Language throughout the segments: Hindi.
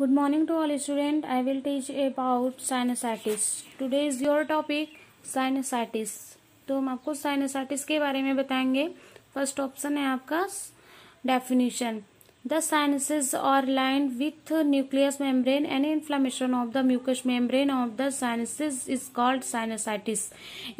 good morning to all students i will teach about sinusitis today is your topic sinusitis तो हम आपको साइनसाइटिस के बारे में बताएंगे फर्स्ट ऑप्शन है आपका डेफिनेशन द sinuses और line with nucleus membrane any inflammation of the mucous membrane of the sinuses is called sinusitis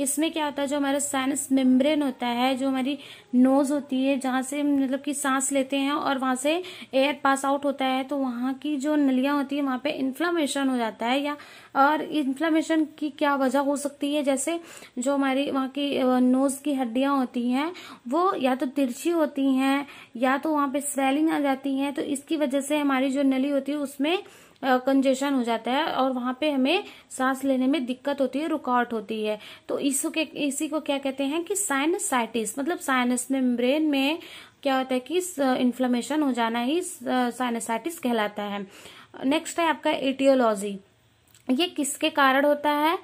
इसमें क्या होता है जो हमारा साइनस मेम्ब्रेन होता है जो हमारी नोज होती है जहाँ से मतलब कि सांस लेते हैं और वहाँ से एयर पास आउट होता है तो वहाँ की जो नलियाँ होती है वहाँ पे इन्फ्लामेशन हो जाता है या और इन्फ्लामेशन की क्या वजह हो सकती है जैसे जो हमारी वहाँ की नोज की हड्डियाँ होती हैं वो या तो तिरछी होती हैं या तो वहाँ पे स्वेलिंग आ जाती जाती हैं तो इसकी वजह से हमारी जो नली होती है उसमें कंजेशन हो जाता है और वहां पे हमें सांस लेने में दिक्कत होती है रुकावट होती है तो इसको इसी को क्या कहते हैं कि साइनसाइटिस मतलब साइनस में ब्रेन में क्या होता है कि इन्फ्लेमेशन हो जाना ही साइनसाइटिस कहलाता है नेक्स्ट है आपका एटियोलॉजी ये किसके कारण होता है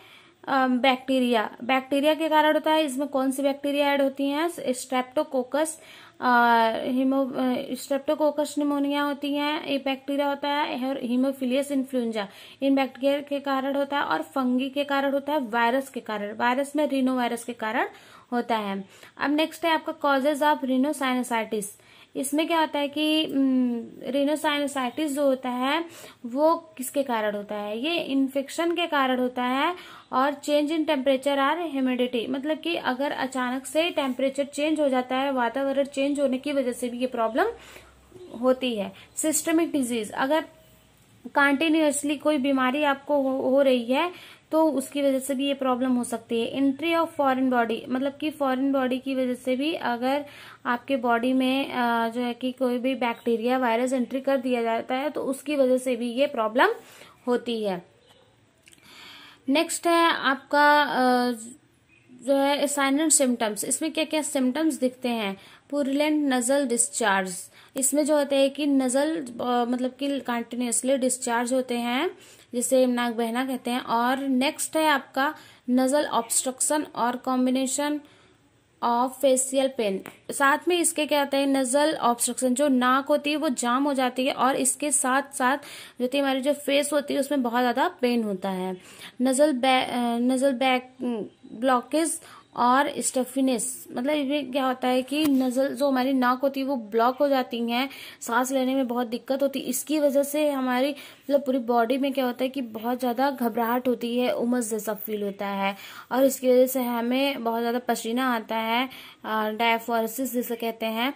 बैक्टीरिया um, बैक्टीरिया के कारण होता है इसमें कौन सी बैक्टीरिया ऐड होती हैं स्ट्रेप्टोकोकस हिमो स्ट्रेप्टोकोकस निमोनिया होती है ये बैक्टीरिया होता है और इन्फ्लुएंजा इन बैक्टीरिया के कारण होता है और फंगी के कारण होता है वायरस के कारण वायरस में रिनो वायरस के कारण होता है अब नेक्स्ट है आपका कॉजेज ऑफ रिनोसाइनोसाइटिस इसमें क्या होता है कि रेनोसाइनोसाइटिस जो होता है वो किसके कारण होता है ये इन्फेक्शन के कारण होता है और change in temperature or humidity मतलब कि अगर अचानक से टेम्परेचर चेंज हो जाता है वातावरण चेंज होने की वजह से भी ये प्रॉब्लम होती है सिस्टमिक डिजीज अगर कंटिन्यूसली कोई बीमारी आपको हो, हो रही है तो उसकी वजह से भी ये प्रॉब्लम हो सकती है एंट्री ऑफ फॉरेन बॉडी मतलब कि फॉरेन बॉडी की वजह से भी अगर आपके बॉडी में जो है कि कोई भी बैक्टीरिया वायरस एंट्री कर दिया जाता है तो उसकी वजह से भी ये प्रॉब्लम होती है नेक्स्ट है आपका जो है साइन सिम्टम्स इसमें क्या क्या सिम्टम्स दिखते हैं पुरलेंट नज़ल डिस्चार्ज इसमें जो होते हैं कि नज़ल मतलब कि कंटिन्यूसली डिस्चार्ज होते हैं जिसे नाक बहना कहते हैं और नेक्स्ट है आपका नज़ल ऑब्स्ट्रक्शन और कॉम्बिनेशन ऑफ फेसियल पेन साथ में इसके क्या होता है नजल ऑब्स्ट्रक्शन जो नाक होती है वो जाम हो जाती है और इसके साथ साथ जो थी हमारी जो फेस होती है उसमें बहुत ज़्यादा पेन होता है नजल बै नजल बैक ब्लॉकेज और स्टफिनेस मतलब ये क्या होता है कि नज़ल जो हमारी नाक होती है वो ब्लॉक हो जाती है सांस लेने में बहुत दिक्कत होती है इसकी वजह से हमारी मतलब पूरी बॉडी में क्या होता है कि बहुत ज़्यादा घबराहट होती है उमस जैसा फील होता है और इसकी वजह से हमें बहुत ज़्यादा पसीना आता है डायफोरसिस जिसे कहते हैं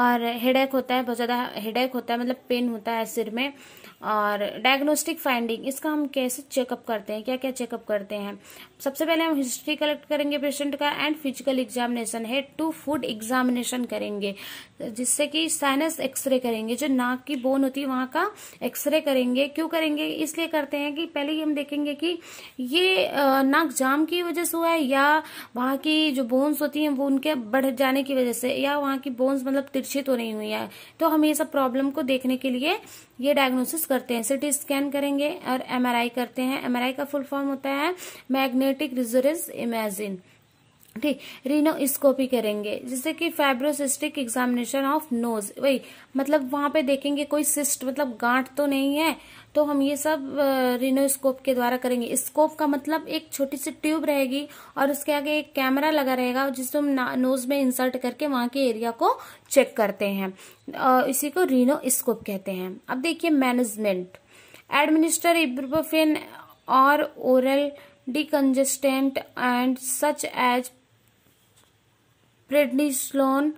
और हेडेक होता है बहुत ज़्यादा हेडेक होता है मतलब पेन होता है सिर में और डायग्नोस्टिक फाइंडिंग इसका हम कैसे चेकअप करते हैं क्या क्या चेकअप करते हैं सबसे पहले हम हिस्ट्री कलेक्ट करेंगे पेशेंट का एंड फिजिकल एग्जामिनेशन है टू फूड एग्जामिनेशन करेंगे जिससे कि साइनस एक्सरे करेंगे जो नाक की बोन होती है वहाँ का एक्सरे करेंगे क्यों करेंगे इसलिए करते हैं कि पहले ही हम देखेंगे कि ये नाक जाम की वजह से हुआ है या वहाँ की जो बोन्स होती हैं वो उनके बढ़ जाने की वजह से या वहाँ की बोन्स मतलब तिरछी तो नहीं हुई है तो हम ये सब प्रॉब्लम को देखने के लिए ये डायग्नोसिस करते हैं सिटी स्कैन करेंगे और एमआरआई करते हैं एमआरआई का फुल फॉर्म होता है मैग्नेटिक रिजोरेंस इमेजिन ठीक रिनोस्कोपी करेंगे जैसे कि फाइब्रोसिस्टिक एग्जामिनेशन ऑफ नोज वही मतलब वहां पे देखेंगे कोई सिस्ट मतलब गांठ तो नहीं है तो हम ये सब रिनोस्कोप के द्वारा करेंगे स्कोप का मतलब एक छोटी सी ट्यूब रहेगी और उसके आगे एक कैमरा लगा रहेगा जिससे हम नोज में इंसर्ट करके वहां के एरिया को चेक करते हैं इसी को रिनोस्कोप कहते हैं अब देखिए मैनेजमेंट एडमिनिस्टर इब्रोफिन और oral decongestant and such as prednisolone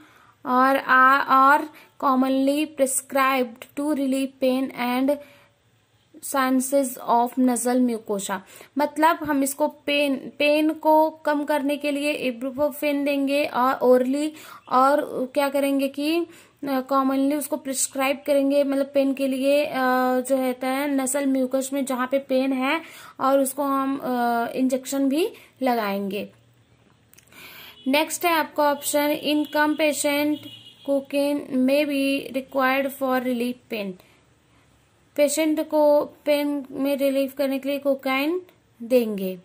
और are commonly prescribed to relieve pain and sciences of nasal mucosa मतलब हम इसको पेन पेन को कम करने के लिए इब्रोफेन देंगे और ओरली और क्या करेंगे कि कॉमनली उसको प्रिस्क्राइब करेंगे मतलब पेन के लिए जो है नसल म्यूकस में जहाँ पे पेन है और उसको हम इंजेक्शन भी लगाएंगे नेक्स्ट है आपका option income patient cocaine may be required for relief pain patient को पेन में रिलीफ करने के लिए कोकाइन देंगे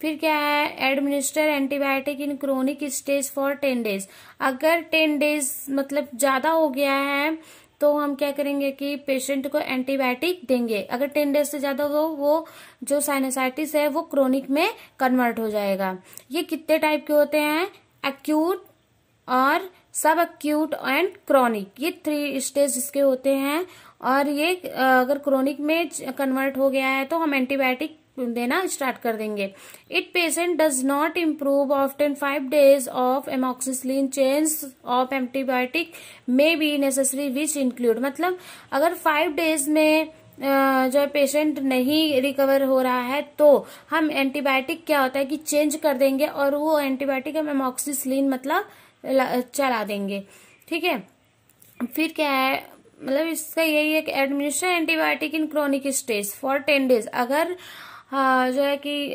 फिर क्या है administer antibiotic in chronic stage for ten days अगर टेन डेज मतलब ज्यादा हो गया है तो हम क्या करेंगे कि पेशेंट को एंटीबायोटिक देंगे अगर टेन डेज से ज्यादा हो वो जो साइनासाइटिस है वो क्रोनिक में कन्वर्ट हो जाएगा ये कितने टाइप के होते हैं एक्यूट और सब एक्यूट एंड क्रोनिक ये थ्री स्टेज इसके होते हैं और ये अगर क्रोनिक में कन्वर्ट हो गया है तो हम एंटीबायोटिक देना स्टार्ट कर देंगे it patient does not improve after five days of amoxicillin change of antibiotic may be necessary which include मतलब अगर फाइव डेज में जो है पेशेंट नहीं रिकवर हो रहा है तो हम एंटीबायोटिक क्या होता है कि चेंज कर देंगे और वो एंटीबायोटिक हम एमोक्सिसन मतलब चला देंगे ठीक है फिर क्या है मतलब इसका यही है कि administration antibiotic in chronic stage for ten days अगर आ, जो है कि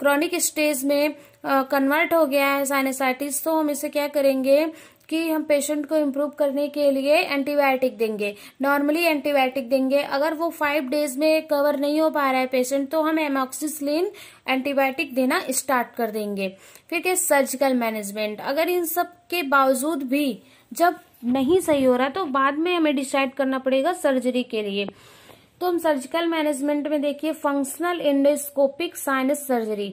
क्रॉनिक स्टेज में कन्वर्ट हो गया है साइनसाइटिस तो हम इसे क्या करेंगे कि हम पेशेंट को इम्प्रूव करने के लिए एंटीबायोटिक देंगे नॉर्मली एंटीबायोटिक देंगे अगर वो फाइव डेज में कवर नहीं हो पा रहा है पेशेंट तो हम एमोक्सिसलिन एंटीबायोटिक देना स्टार्ट कर देंगे फिर क्या सर्जिकल मैनेजमेंट अगर इन सब के बावजूद भी जब नहीं सही हो रहा तो बाद में हमें डिसाइड करना पड़ेगा सर्जरी के लिए तो हम सर्जिकल मैनेजमेंट में देखिए फंक्शनल इंडोस्कोपिक साइनस सर्जरी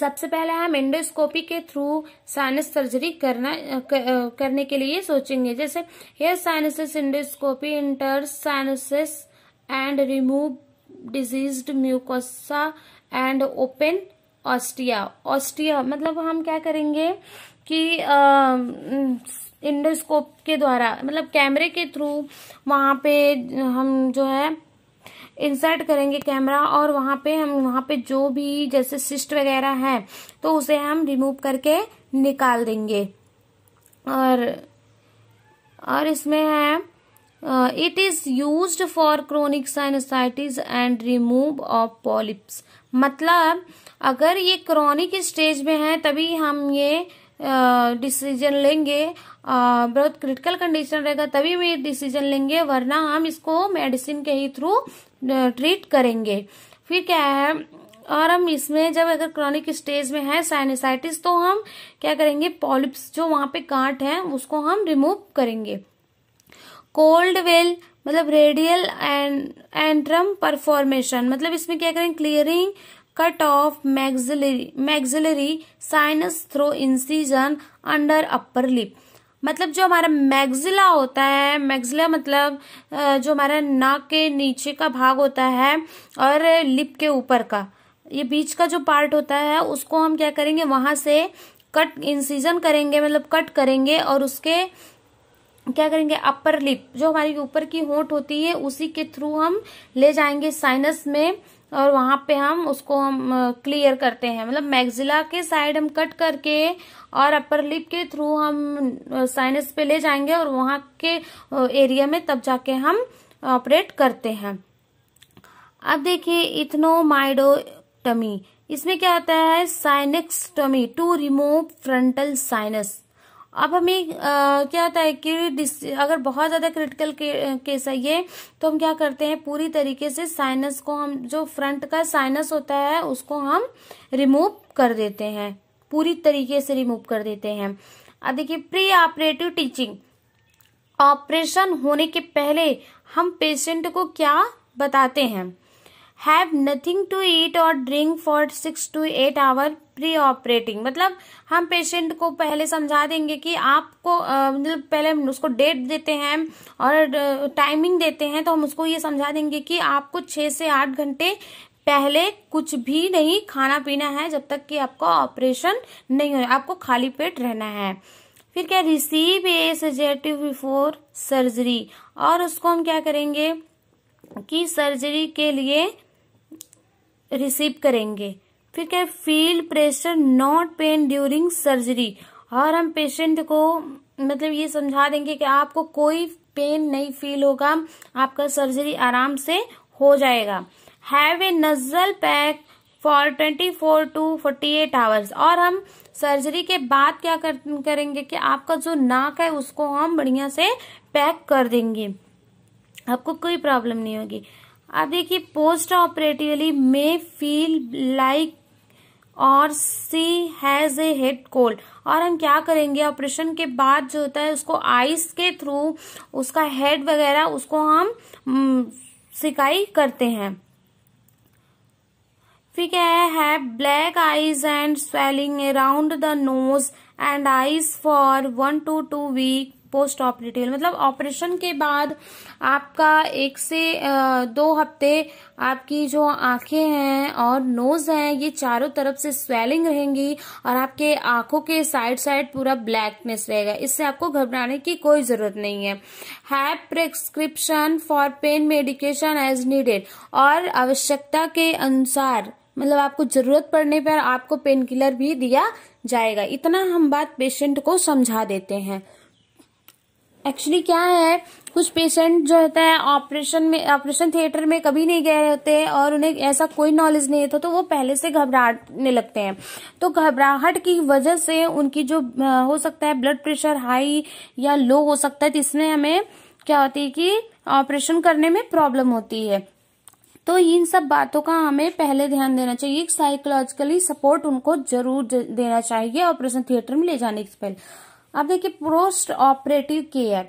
सबसे पहले हम एंडोस्कोपी के थ्रू साइनस सर्जरी करना कर, करने के लिए सोचेंगे जैसे hair sinuses endoscopy inter sinuses and remove disease mucosa and open ostia ostia मतलब हम क्या करेंगे कि आ, इंडोस्कोप के द्वारा मतलब कैमरे के थ्रू वहां पे हम जो है इंसर्ट करेंगे कैमरा और वहां पे हम वहां पे जो भी जैसे सिस्ट वगैरह है तो उसे हम रिमूव करके निकाल देंगे और और इसमें है it is use for chronic sinusitis and remove of polyps मतलब अगर ये क्रोनिक स्टेज में है तभी हम ये डिसीजन लेंगे बहुत क्रिटिकल कंडीशन रहेगा तभी भी डिसीजन लेंगे वरना हम इसको मेडिसिन के ही थ्रू ट्रीट करेंगे फिर क्या है और हम इसमें जब अगर क्रॉनिक स्टेज में है साइनसाइटिस तो हम क्या करेंगे पॉलिप्स जो वहाँ पे कांट है उसको हम रिमूव करेंगे कोल्ड वेल मतलब रेडियल एंड एंट्रम परफॉर्मेशन मतलब इसमें क्या करेंगे clearing cut off maxillary maxillary sinus through incision under upper lip मतलब जो हमारा मैग्जिला होता है मैगजिला मतलब जो हमारा नाक के नीचे का भाग होता है और लिप के ऊपर का ये बीच का जो पार्ट होता है उसको हम क्या करेंगे वहां से कट इंसीजन करेंगे मतलब कट करेंगे और उसके क्या करेंगे अपर लिप जो हमारी ऊपर की होंठ होती है उसी के थ्रू हम ले जाएंगे साइनस में और वहां पे हम उसको हम क्लियर करते हैं मतलब मैग्जिला के साइड हम कट करके और अपर लिप के थ्रू हम साइनस पे ले जाएंगे और वहां के एरिया में तब जाके हम ऑपरेट करते हैं अब देखिए इथनोमाइडोटमी इसमें क्या होता है sinusectomy to remove frontal sinus अब हमें आ, क्या होता है कि अगर बहुत ज़्यादा क्रिटिकल के, केस है ये तो हम क्या करते हैं पूरी तरीके से साइनस को हम जो फ्रंट का साइनस होता है उसको हम रिमूव कर देते हैं पूरी तरीके से रिमूव कर देते हैं अब देखिए प्री ऑपरेटिव टीचिंग ऑपरेशन होने के पहले हम पेशेंट को क्या बताते हैं हैव नथिंग टू ईट और drink for six to eight hour pre operating मतलब हम पेशेंट को पहले समझा देंगे कि आपको मतलब पहले हम उसको डेट देते हैं और टाइमिंग देते हैं तो हम उसको ये समझा देंगे कि आपको छः से आठ घंटे पहले कुछ भी नहीं खाना पीना है जब तक कि आपका ऑपरेशन नहीं हो आपको खाली पेट रहना है फिर क्या receive a sedative before surgery और उसको हम क्या करेंगे कि सर्जरी के लिए रिसीव करेंगे फिर क्या feel pressure not pain during surgery और हम पेशेंट को मतलब ये समझा देंगे कि आपको कोई पेन नहीं फील होगा आपका सर्जरी आराम से हो जाएगा have a nasal pack for twenty four to forty eight hours और हम सर्जरी के बाद क्या कर, करेंगे कि आपका जो नाक है उसको हम बढ़िया से पैक कर देंगे आपको कोई प्रॉब्लम नहीं होगी अब देखिए post operatively may feel like और she has a head cold और हम क्या करेंगे ऑपरेशन के बाद जो होता है उसको आइस के थ्रू उसका हेड वगैरह उसको हम हम्म, सिकाई करते हैं फिर क्या है, है black eyes and swelling around the nose and eyes for one two two week post operative मतलब ऑपरेशन के बाद आपका एक से दो हफ्ते आपकी जो आंखें हैं और नोज हैं ये चारों तरफ से स्वेलिंग रहेंगी और आपके आंखों के साइड साइड पूरा ब्लैकनेस रहेगा इससे आपको घबराने की कोई जरूरत नहीं है है prescription for pain medication as needed और आवश्यकता के अनुसार मतलब आपको जरूरत पड़ने पर आपको पेन किलर भी दिया जाएगा इतना हम बात पेशेंट को समझा देते हैं एक्चुअली क्या है कुछ पेशेंट जो होता है ऑपरेशन में ऑपरेशन थिएटर में कभी नहीं गए होते हैं और उन्हें ऐसा कोई नॉलेज नहीं होता तो वो पहले से घबराने लगते हैं तो घबराहट की वजह से उनकी जो हो सकता है ब्लड प्रेशर हाई या लो हो सकता है तो इसमें हमें क्या होती है कि ऑपरेशन करने में प्रॉब्लम होती है तो इन सब बातों का हमें पहले ध्यान देना चाहिए साइकोलॉजिकली सपोर्ट उनको जरूर देना चाहिए ऑपरेशन थिएटर में ले जाने से पहले अब देखिए पोस्ट ऑपरेटिव केयर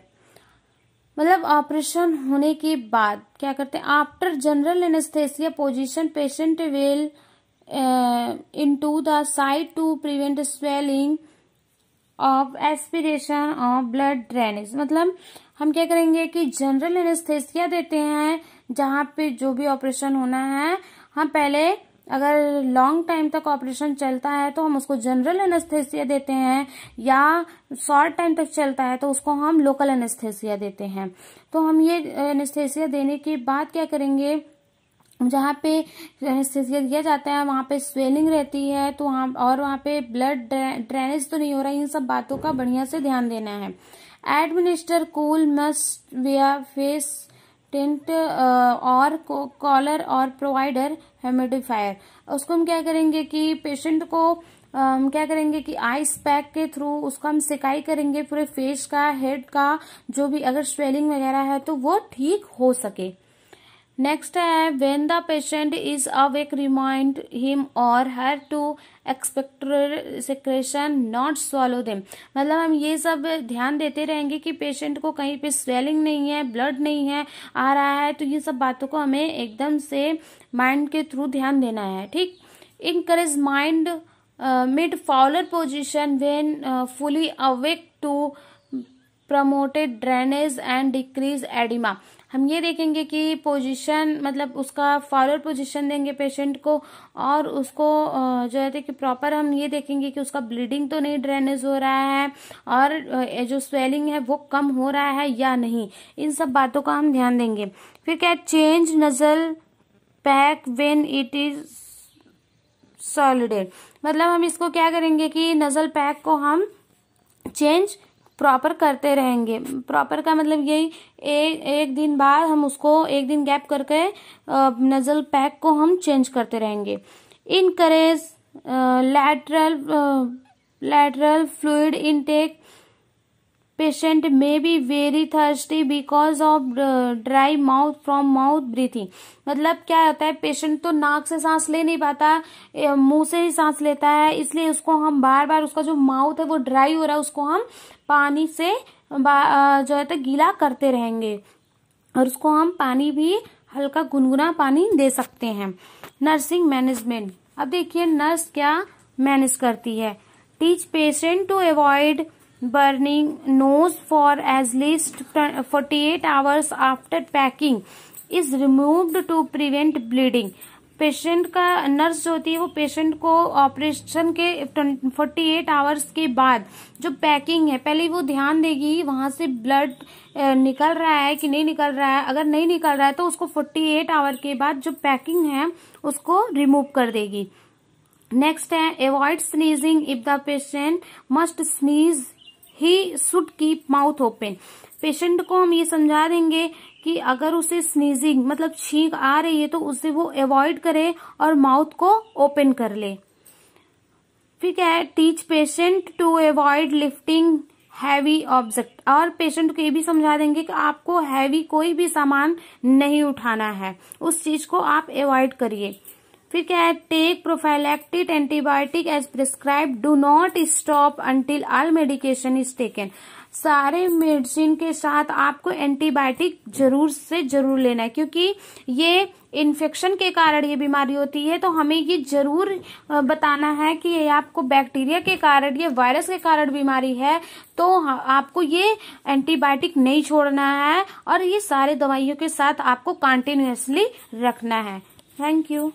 मतलब ऑपरेशन होने के बाद क्या करते हैं after general anaesthesia position patient will to the side to prevent swelling of aspiration of blood drainage मतलब हम क्या करेंगे कि जनरल एनेस्थेसिया देते हैं जहां पे जो भी ऑपरेशन होना है हम पहले अगर लॉन्ग टाइम तक ऑपरेशन चलता है तो हम उसको जनरल एनेस्थेसिया देते हैं या शॉर्ट टाइम तक चलता है तो उसको हम लोकल एनेस्थेसिया देते हैं तो हम ये एनेस्थेसिया देने के बाद क्या करेंगे जहाँ पे एनेस्थेसिया दिया जाता है वहाँ पे स्वेलिंग रहती है तो वहाँ और वहाँ पे ब्लड ड्रेनेज तो नहीं हो रहा है इन सब बातों का बढ़िया से ध्यान देना है administer cool must wear face tent और कॉलर और प्रोवाइडर ह्यूमिडिफायर उसको हम क्या करेंगे कि पेशेंट को हम क्या करेंगे कि आइस पैक के थ्रू उसको हम सिकाई करेंगे पूरे फेस का हेड का जो भी अगर स्वेलिंग वगैरह है तो वो ठीक हो सके नेक्स्ट है when the patient is awake remind him और her to expectorate secretion not swallow them मतलब हम ये सब ध्यान देते रहेंगे कि पेशेंट को कहीं पे स्वेलिंग नहीं है ब्लड नहीं है आ रहा है तो ये सब बातों को हमें एकदम से माइंड के थ्रू ध्यान देना है ठीक encourage mind mid Fowler position when fully awake to promoted drainage and decrease oedema हम ये देखेंगे कि पोजीशन मतलब उसका फॉरवर्ड पोजीशन देंगे पेशेंट को और उसको जो है कि प्रॉपर हम ये देखेंगे कि उसका ब्लीडिंग तो नहीं ड्रेनेज हो रहा है और जो स्वेलिंग है वो कम हो रहा है या नहीं इन सब बातों का हम ध्यान देंगे फिर क्या change nasal pack when it is soiled मतलब हम इसको क्या करेंगे कि नजल पैक को हम चेंज प्रॉपर करते रहेंगे प्रॉपर का मतलब यही एक एक दिन बाद हम उसको एक दिन गैप करके नज़ल पैक को हम चेंज करते रहेंगे encourage lateral lateral fluid intake patient may be very thirsty because of uh, dry mouth from mouth breathing मतलब क्या होता है पेशेंट तो नाक से सांस ले नहीं पाता मुंह से ही सांस लेता है इसलिए उसको हम बार बार उसका जो माउथ है वो ड्राई हो रहा है उसको हम पानी से जो है तो गीला करते रहेंगे और उसको हम पानी भी हल्का गुनगुना पानी दे सकते हैं नर्सिंग मैनेजमेंट अब देखिए नर्स क्या मैनेज करती है teach patient to avoid burning nose for at least forty eight hours after packing is removed to prevent bleeding patient का नर्स जो होती है वो पेशेंट को ऑपरेशन के 48 आवर्स के बाद जो पैकिंग है पहले वो ध्यान देगी वहां से ब्लड निकल रहा है कि नहीं निकल रहा है अगर नहीं निकल रहा है तो उसको 48 आवर के बाद जो पैकिंग है उसको रिमूव कर देगी नेक्स्ट है avoid sneezing if the patient must sneeze he should keep mouth open patient को हम ये समझा देंगे कि अगर उसे स्नीजिंग मतलब छींक आ रही है तो उसे वो अवॉइड करे और माउथ को ओपन कर ले क्या है teach patient to avoid lifting heavy object और पेशेंट को ये भी समझा देंगे कि आपको हैवी कोई भी सामान नहीं उठाना है उस चीज को आप अवॉइड करिए फिर क्या है take prophylactic antibiotic as prescribed do not stop until all medication is taken सारे मेडिसिन के साथ आपको एंटीबायोटिक जरूर से जरूर लेना है क्योंकि ये इन्फेक्शन के कारण ये बीमारी होती है तो हमें ये जरूर बताना है कि ये आपको बैक्टीरिया के कारण ये वायरस के कारण बीमारी है तो आपको ये एंटीबायोटिक नहीं छोड़ना है और ये सारे दवाइयों के साथ आपको कंटिन्यूसली रखना है थैंक यू